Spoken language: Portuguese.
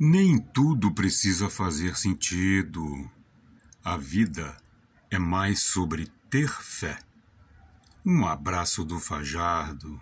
Nem tudo precisa fazer sentido. A vida é mais sobre ter fé. Um abraço do Fajardo.